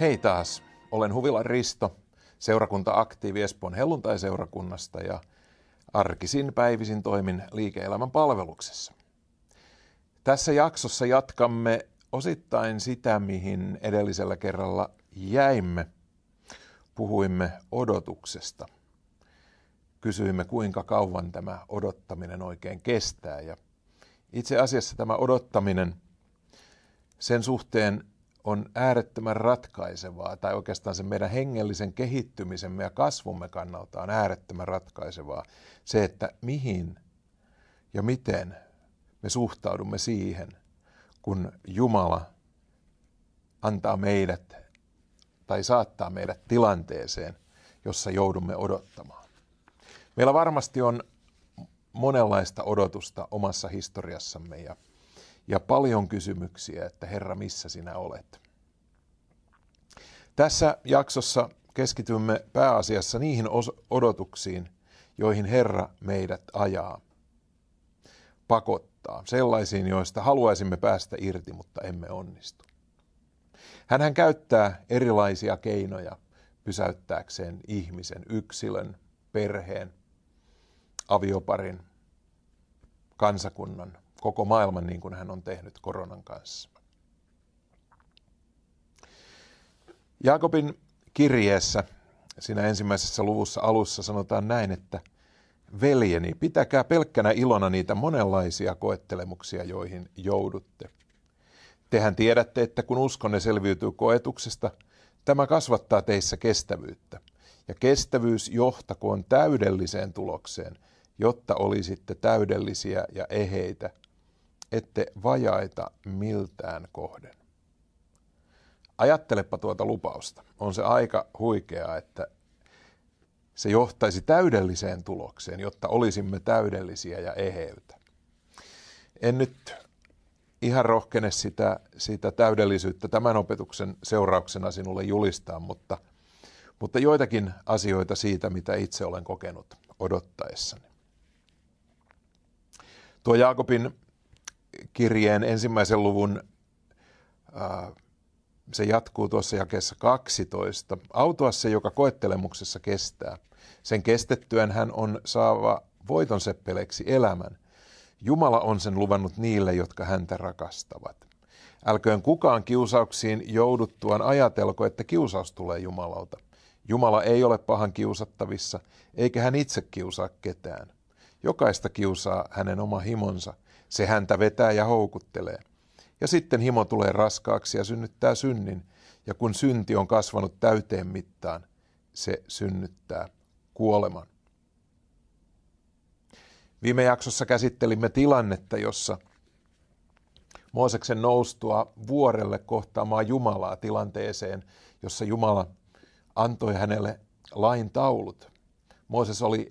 Hei taas, olen Huvila Risto, seurakunta Aktiivi Espoon helluntaiseurakunnasta ja arkisin päivisin toimin liike-elämän palveluksessa. Tässä jaksossa jatkamme osittain sitä, mihin edellisellä kerralla jäimme. Puhuimme odotuksesta. Kysyimme, kuinka kauan tämä odottaminen oikein kestää. Ja itse asiassa tämä odottaminen, sen suhteen on äärettömän ratkaisevaa, tai oikeastaan se meidän hengellisen kehittymisemme ja kasvumme kannalta on äärettömän ratkaisevaa se, että mihin ja miten me suhtaudumme siihen, kun Jumala antaa meidät tai saattaa meidät tilanteeseen, jossa joudumme odottamaan. Meillä varmasti on monenlaista odotusta omassa historiassamme ja ja paljon kysymyksiä, että Herra, missä sinä olet? Tässä jaksossa keskitymme pääasiassa niihin odotuksiin, joihin Herra meidät ajaa, pakottaa, sellaisiin, joista haluaisimme päästä irti, mutta emme onnistu. Hänhän käyttää erilaisia keinoja pysäyttääkseen ihmisen, yksilön, perheen, avioparin, kansakunnan koko maailman niin kuin hän on tehnyt koronan kanssa. Jaakobin kirjeessä siinä ensimmäisessä luvussa alussa sanotaan näin, että veljeni, pitäkää pelkkänä ilona niitä monenlaisia koettelemuksia, joihin joudutte. Tehän tiedätte, että kun uskonne selviytyy koetuksesta, tämä kasvattaa teissä kestävyyttä. Ja kestävyys johtakoon täydelliseen tulokseen, jotta olisitte täydellisiä ja eheitä, ette vajaita miltään kohden. Ajattelepa tuota lupausta. On se aika huikeaa, että se johtaisi täydelliseen tulokseen, jotta olisimme täydellisiä ja eheytä. En nyt ihan rohkene sitä, sitä täydellisyyttä tämän opetuksen seurauksena sinulle julistaa, mutta, mutta joitakin asioita siitä, mitä itse olen kokenut odottaessani. Tuo Jaakobin kirjeen ensimmäisen luvun, se jatkuu tuossa jakeessa 12. Autoa se, joka koettelemuksessa kestää. Sen kestettyään hän on saava voiton elämän. Jumala on sen luvannut niille, jotka häntä rakastavat. Älköön kukaan kiusauksiin jouduttuaan ajatelko, että kiusaus tulee Jumalalta. Jumala ei ole pahan kiusattavissa, eikä hän itse kiusaa ketään. Jokaista kiusaa hänen oma himonsa – se häntä vetää ja houkuttelee. Ja sitten himo tulee raskaaksi ja synnyttää synnin, ja kun synti on kasvanut täyteen mittaan, se synnyttää kuoleman. Viime jaksossa käsittelimme tilannetta, jossa Mooseksen noustua vuorelle kohtaamaan Jumalaa tilanteeseen, jossa Jumala antoi hänelle lain taulut. Mooses oli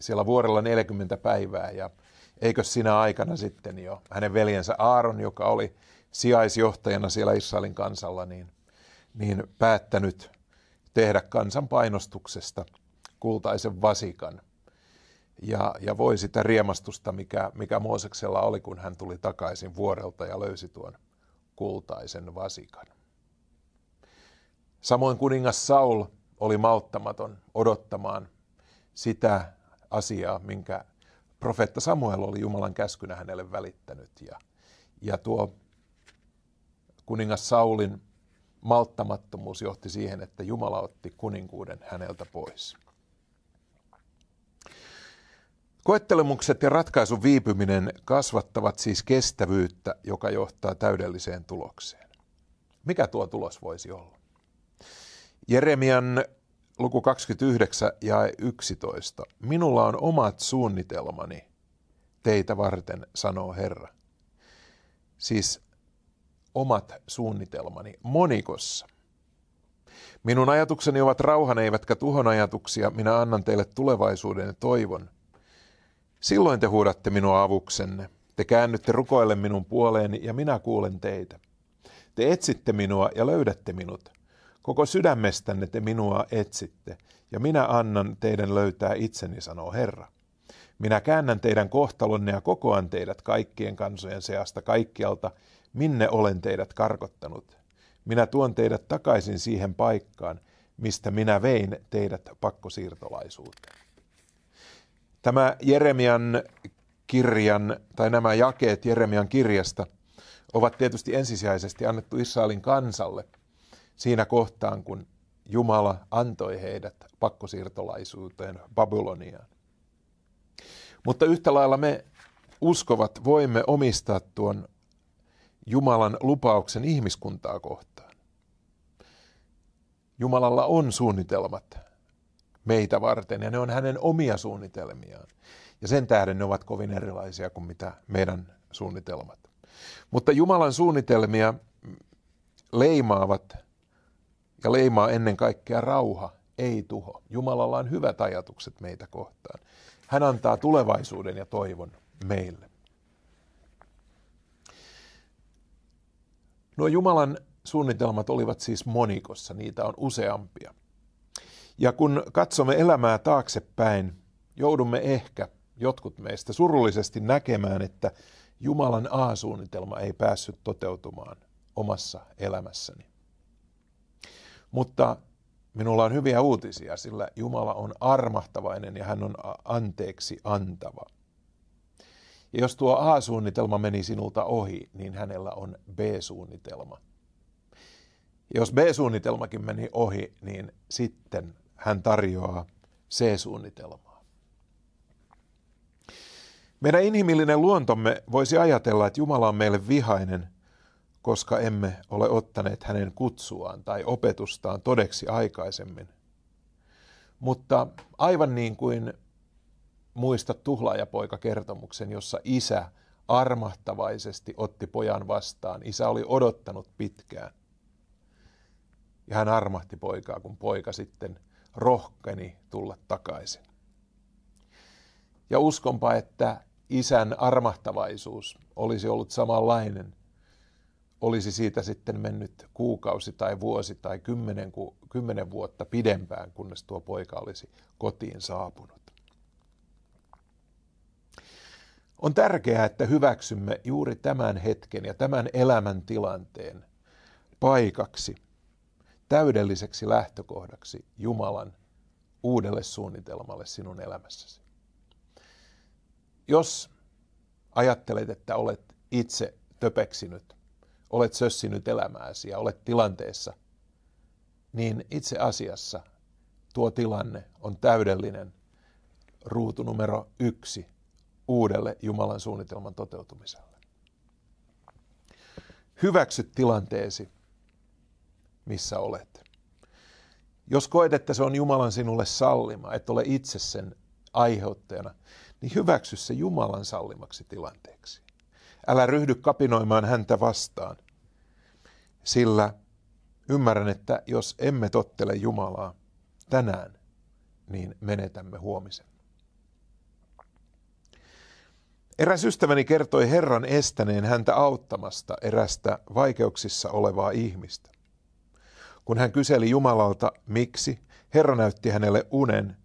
siellä vuorella 40 päivää ja Eikö sinä aikana sitten jo hänen veljensä Aaron, joka oli sijaisjohtajana siellä Israelin kansalla, niin, niin päättänyt tehdä kansan painostuksesta kultaisen vasikan. Ja, ja voi sitä riemastusta, mikä, mikä Mooseksella oli, kun hän tuli takaisin vuorelta ja löysi tuon kultaisen vasikan. Samoin kuningas Saul oli malttamaton odottamaan sitä asiaa, minkä profeetta Samuel oli Jumalan käskynä hänelle välittänyt. Ja, ja tuo kuningas Saulin malttamattomuus johti siihen, että Jumala otti kuninkuuden häneltä pois. Koettelemukset ja ratkaisun viipyminen kasvattavat siis kestävyyttä, joka johtaa täydelliseen tulokseen. Mikä tuo tulos voisi olla? Jeremian luku 29 ja 11. Minulla on omat suunnitelmani teitä varten, sanoo Herra. Siis omat suunnitelmani monikossa. Minun ajatukseni ovat rauhan eivätkä tuhon ajatuksia, minä annan teille tulevaisuuden ja toivon. Silloin te huudatte minua avuksenne, te käännytte rukoille minun puoleeni ja minä kuulen teitä. Te etsitte minua ja löydätte minut. Koko sydämestänne te minua etsitte, ja minä annan teidän löytää itseni, sanoo Herra. Minä käännän teidän kohtalonne ja kokoan teidät kaikkien kansojen seasta kaikkialta, minne olen teidät karkottanut. Minä tuon teidät takaisin siihen paikkaan, mistä minä vein teidät pakkosiirtolaisuuteen. Tämä Jeremian kirjan, tai nämä jakeet Jeremian kirjasta, ovat tietysti ensisijaisesti annettu Israelin kansalle – siinä kohtaan, kun Jumala antoi heidät pakkosiirtolaisuuteen Babyloniaan. Mutta yhtä lailla me uskovat voimme omistaa tuon Jumalan lupauksen ihmiskuntaa kohtaan. Jumalalla on suunnitelmat meitä varten ja ne on hänen omia suunnitelmiaan. Ja sen tähden ne ovat kovin erilaisia kuin mitä meidän suunnitelmat. Mutta Jumalan suunnitelmia leimaavat ja leimaa ennen kaikkea rauha, ei tuho. Jumalalla on hyvät ajatukset meitä kohtaan. Hän antaa tulevaisuuden ja toivon meille. Nuo Jumalan suunnitelmat olivat siis monikossa, niitä on useampia. Ja kun katsomme elämää taaksepäin, joudumme ehkä jotkut meistä surullisesti näkemään, että Jumalan A-suunnitelma ei päässyt toteutumaan omassa elämässäni. Mutta minulla on hyviä uutisia, sillä Jumala on armahtavainen ja hän on anteeksi antava. Ja jos tuo A-suunnitelma meni sinulta ohi, niin hänellä on B-suunnitelma. Ja jos B-suunnitelmakin meni ohi, niin sitten hän tarjoaa C-suunnitelmaa. Meidän inhimillinen luontomme voisi ajatella, että Jumala on meille vihainen – koska emme ole ottaneet hänen kutsuaan tai opetustaan todeksi aikaisemmin. Mutta aivan niin kuin muista tuhlaajapoika-kertomuksen, jossa isä armahtavaisesti otti pojan vastaan. Isä oli odottanut pitkään. Ja hän armahti poikaa, kun poika sitten rohkeni tulla takaisin. Ja uskonpa, että isän armahtavaisuus olisi ollut samanlainen olisi siitä sitten mennyt kuukausi tai vuosi tai kymmenen, ku, kymmenen vuotta pidempään, kunnes tuo poika olisi kotiin saapunut. On tärkeää, että hyväksymme juuri tämän hetken ja tämän elämän tilanteen paikaksi, täydelliseksi lähtökohdaksi Jumalan uudelle suunnitelmalle sinun elämässäsi. Jos ajattelet, että olet itse töpeksinyt – olet sössinyt elämääsi ja olet tilanteessa, niin itse asiassa tuo tilanne on täydellinen ruutu numero yksi uudelle Jumalan suunnitelman toteutumiselle. Hyväksy tilanteesi, missä olet. Jos koet, että se on Jumalan sinulle sallima, et ole itse sen aiheuttajana, niin hyväksy se Jumalan sallimaksi tilanteeksi. Älä ryhdy kapinoimaan häntä vastaan, sillä ymmärrän, että jos emme tottele Jumalaa tänään, niin menetämme huomisen. Eräs ystäväni kertoi Herran estäneen häntä auttamasta erästä vaikeuksissa olevaa ihmistä. Kun hän kyseli Jumalalta, miksi, Herra näytti hänelle unen,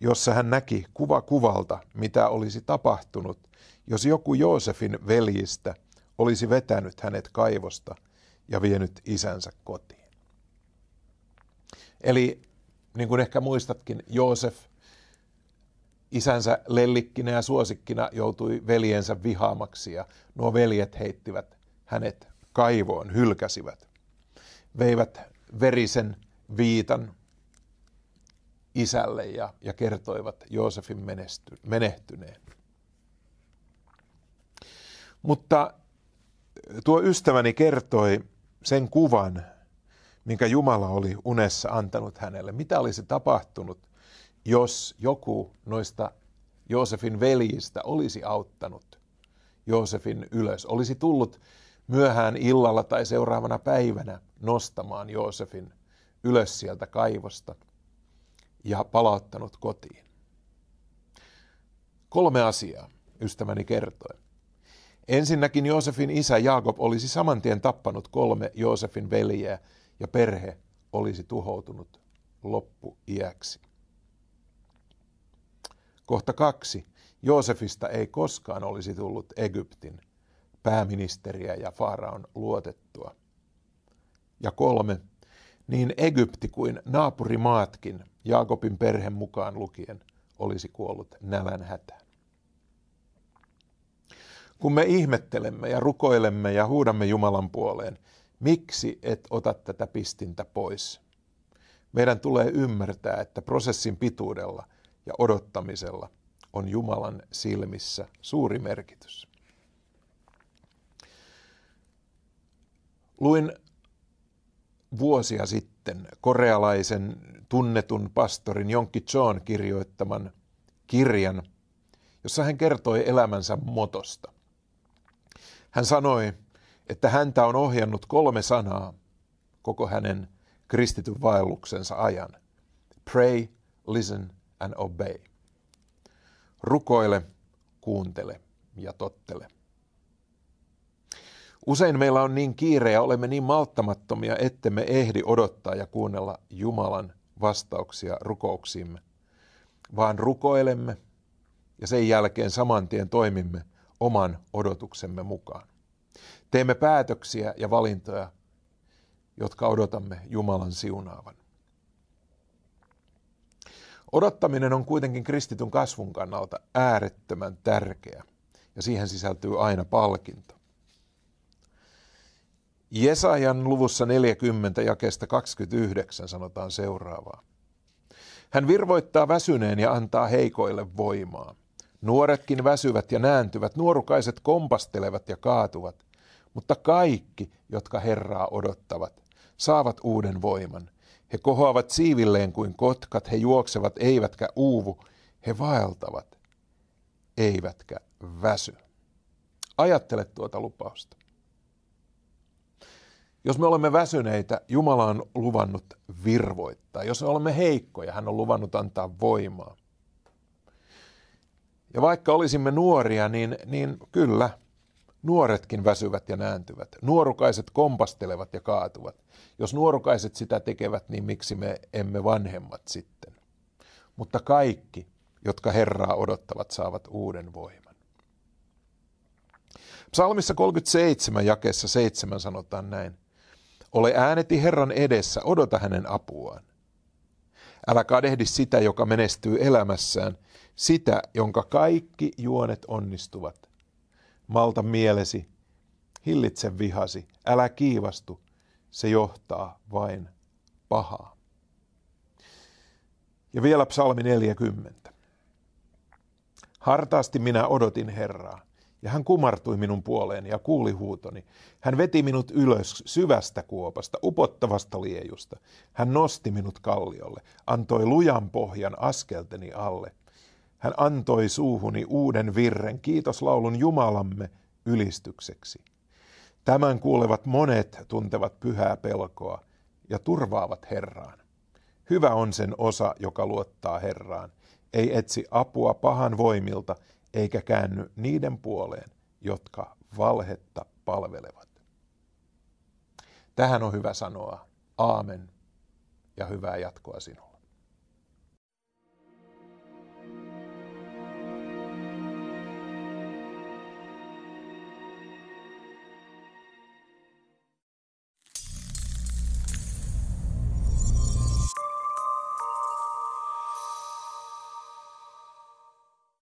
jossa hän näki kuva kuvalta, mitä olisi tapahtunut, jos joku Joosefin veljistä olisi vetänyt hänet kaivosta ja vienyt isänsä kotiin. Eli niin kuin ehkä muistatkin, Joosef isänsä lellikkinä ja suosikkina joutui veljensä vihaamaksi ja nuo veljet heittivät hänet kaivoon, hylkäsivät. Veivät verisen viitan isälle ja, ja kertoivat Joosefin menesty, menehtyneen. Mutta tuo ystäväni kertoi sen kuvan, minkä Jumala oli unessa antanut hänelle. Mitä olisi tapahtunut, jos joku noista Joosefin veljistä olisi auttanut Joosefin ylös, olisi tullut myöhään illalla tai seuraavana päivänä nostamaan Joosefin ylös sieltä kaivosta ja palauttanut kotiin. Kolme asiaa ystäväni kertoi. Ensinnäkin Joosefin isä Jaakob olisi samantien tappanut kolme Joosefin veljeä ja perhe olisi tuhoutunut iäksi. Kohta kaksi. Joosefista ei koskaan olisi tullut Egyptin pääministeriä ja Faaraon luotettua. Ja kolme. Niin Egypti kuin naapurimaatkin, Jaakobin perheen mukaan lukien, olisi kuollut nälänhätään kun me ihmettelemme ja rukoilemme ja huudamme Jumalan puoleen, miksi et ota tätä pistintä pois? Meidän tulee ymmärtää, että prosessin pituudella ja odottamisella on Jumalan silmissä suuri merkitys. Luin vuosia sitten korealaisen tunnetun pastorin Jonki John kirjoittaman kirjan, jossa hän kertoi elämänsä motosta. Hän sanoi, että häntä on ohjannut kolme sanaa koko hänen kristityn vaelluksensa ajan. Pray, listen and obey. Rukoile, kuuntele ja tottele. Usein meillä on niin kiire ja olemme niin malttamattomia, ettemme ehdi odottaa ja kuunnella Jumalan vastauksia rukouksiimme, vaan rukoilemme ja sen jälkeen saman tien toimimme – oman odotuksemme mukaan. Teemme päätöksiä ja valintoja, jotka odotamme Jumalan siunaavan. Odottaminen on kuitenkin kristityn kasvun kannalta äärettömän tärkeä ja siihen sisältyy aina palkinto. Jesajan luvussa 40 jakeesta 29 sanotaan seuraavaa. Hän virvoittaa väsyneen ja antaa heikoille voimaa. Nuoretkin väsyvät ja nääntyvät, nuorukaiset kompastelevat ja kaatuvat. Mutta kaikki, jotka Herraa odottavat, saavat uuden voiman. He kohoavat siivilleen kuin kotkat, he juoksevat eivätkä uuvu, he vaeltavat eivätkä väsy. Ajattele tuota lupausta. Jos me olemme väsyneitä, Jumala on luvannut virvoittaa. Jos me olemme heikkoja, hän on luvannut antaa voimaa. Ja vaikka olisimme nuoria, niin, niin kyllä, nuoretkin väsyvät ja nääntyvät. Nuorukaiset kompastelevat ja kaatuvat. Jos nuorukaiset sitä tekevät, niin miksi me emme vanhemmat sitten? Mutta kaikki, jotka Herraa odottavat, saavat uuden voiman. Psalmissa 37 jakeessa 7 sanotaan näin. Ole ääneti Herran edessä, odota hänen apuaan. Älä kadehdi sitä, joka menestyy elämässään, sitä, jonka kaikki juonet onnistuvat. Malta mielesi, hillitse vihasi, älä kiivastu, se johtaa vain pahaa. Ja vielä psalmi 40. Hartaasti minä odotin Herraa ja hän kumartui minun puoleeni ja kuuli huutoni. Hän veti minut ylös syvästä kuopasta, upottavasta liejusta. Hän nosti minut kalliolle, antoi lujan pohjan askelteni alle. Hän antoi suuhuni uuden virren kiitoslaulun Jumalamme ylistykseksi. Tämän kuulevat monet tuntevat pyhää pelkoa ja turvaavat Herraan. Hyvä on sen osa, joka luottaa Herraan, ei etsi apua pahan voimilta eikä käänny niiden puoleen, jotka valhetta palvelevat. Tähän on hyvä sanoa aamen ja hyvää jatkoa sinulle.